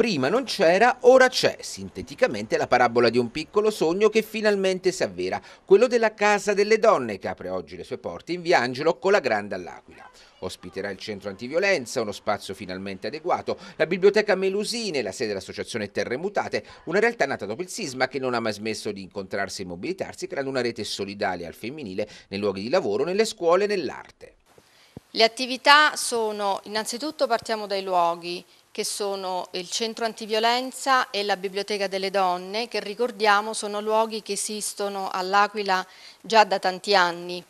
prima non c'era, ora c'è, sinteticamente la parabola di un piccolo sogno che finalmente si avvera, quello della Casa delle Donne che apre oggi le sue porte in Via Angelo con la Grande all'Aquila. Ospiterà il centro antiviolenza, uno spazio finalmente adeguato, la biblioteca Melusine, la sede dell'associazione Terremutate, una realtà nata dopo il sisma che non ha mai smesso di incontrarsi e mobilitarsi, creando una rete solidale al femminile nei luoghi di lavoro, nelle scuole e nell'arte. Le attività sono, innanzitutto partiamo dai luoghi, che sono il centro antiviolenza e la biblioteca delle donne, che ricordiamo sono luoghi che esistono all'Aquila già da tanti anni,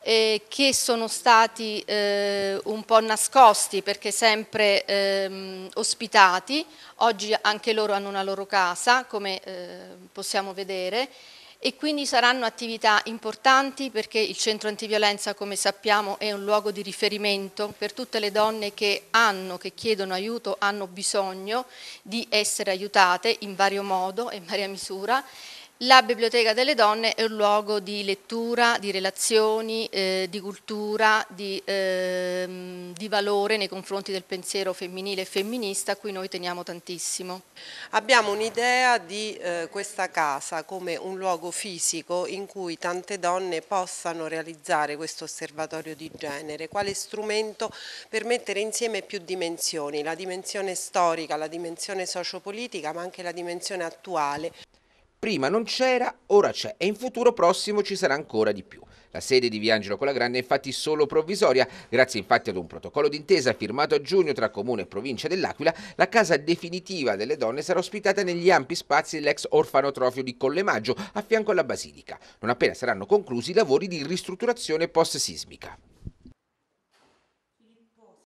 eh, che sono stati eh, un po' nascosti perché sempre eh, ospitati, oggi anche loro hanno una loro casa, come eh, possiamo vedere, e quindi saranno attività importanti perché il centro antiviolenza come sappiamo è un luogo di riferimento per tutte le donne che hanno, che chiedono aiuto, hanno bisogno di essere aiutate in vario modo e in varia misura la Biblioteca delle Donne è un luogo di lettura, di relazioni, eh, di cultura, di, eh, di, valore nei confronti del pensiero femminile e femminista a cui noi teniamo tantissimo. Abbiamo un'idea di eh, questa casa come un luogo fisico in cui tante donne possano realizzare questo osservatorio di genere, quale strumento per mettere insieme più dimensioni, la dimensione storica, la dimensione sociopolitica ma anche la dimensione attuale. Prima non c'era, ora c'è e in futuro prossimo ci sarà ancora di più. La sede di Viangelo Grande è infatti solo provvisoria, grazie infatti ad un protocollo d'intesa firmato a giugno tra Comune e Provincia dell'Aquila, la casa definitiva delle donne sarà ospitata negli ampi spazi dell'ex orfanotrofio di Collemaggio, a fianco alla Basilica, non appena saranno conclusi i lavori di ristrutturazione post-sismica.